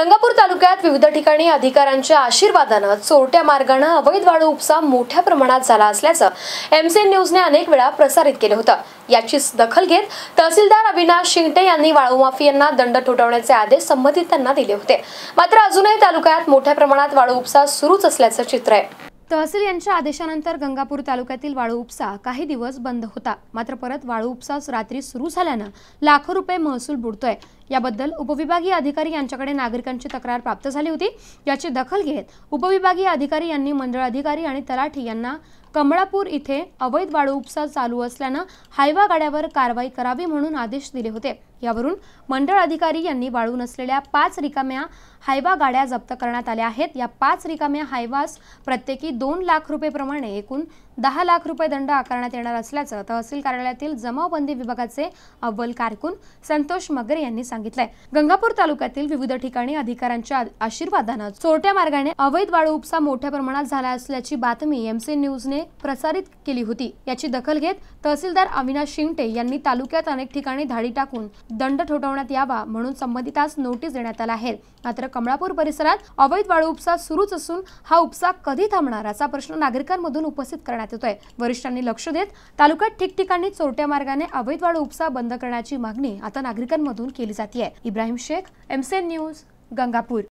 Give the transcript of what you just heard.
गंगापूर तालुक्यात विविध ठिकाणी अधिकाऱ्यांच्या आशीर्वादानं चोरट्या मार्गानं अवैध वाळू उपसा मोठ्या प्रमाणात झाला असल्याचं एमसीएन न्यूजने अनेक वेळा प्रसारित केलं होतं याची दखल घेत तहसीलदार अविनाश शिंगटे यांनी वाळू माफियांना दंड ठोठावण्याचे आदेश संबंधितांना दिले होते मात्र अजूनही तालुक्यात मोठ्या प्रमाणात वाळू उपसा सुरूच असल्याचं चित्र आहे तहसील यांच्या आदेशानंतर गंगापूर तालुक्यातील वाळू उपसा काही दिवस बंद होता मात्र परत वाळू उपसास रात्री सुरू झाल्यानं लाखो रुपये महसूल बुडतोय याबद्दल उपविभागीय अधिकारी यांच्याकडे नागरिकांची तक्रार प्राप्त झाली होती याची दखल घेत उपविभागीय अधिकारी यांनी मंडळ अधिकारी आणि तलाठी यांना कमळापूर इथे अवैध वाळू उपसा चालू असल्यानं हायवा गाड्यावर कारवाई करावी म्हणून आदेश दिले होते यावरून मंडळ अधिकारी यांनी वाळून असलेल्या पाच रिकाम्या हायवा गाड्या जप्त करण्यात आल्या आहेत या पाच रिकाम्या हायवास प्रत्येकी दोन लाख रुपयेप्रमाणे एकूण दहा लाख रुपये दंड आकारण्यात येणार असल्याचं तहसील कार्यालयातील जमावबंदी विभागाचे अव्वल कारकून संतोष मगरे यांनी सांगितलंय गंगापूर तालुक्यातील विविध ठिकाणी अधिकाऱ्यांच्या आशीर्वादानं चोरट्या मार्गाने अवैध वाळू उपसा मोठ्या प्रमाणात झाला असल्याची बातमी एमसी न्यूजने प्रसारित केली होती याची दखल घेत तहसीलदार अविनाश शिंगटे यांनी तालुक्यात अनेक ठिकाणी धाडी टाकून दंड ठोठवण्यात यावा म्हणून संबंधितास नोटीस देण्यात आला आहे मात्र कमळापूर परिसरात अवैध वाळू उपसा सुरूच असून हा उपसा कधी थांबणार असा प्रश्न नागरिकांमधून उपस्थित करण्यात येतोय वरिष्ठांनी लक्ष देत तालुक्यात ठिकठिकाणी चोरट्या मार्गाने अवैध वाळू उपसा बंद करण्याची मागणी आता नागरिकांमधून केली जाते इब्राहिम शेख एमसीएन न्यूज गंगापूर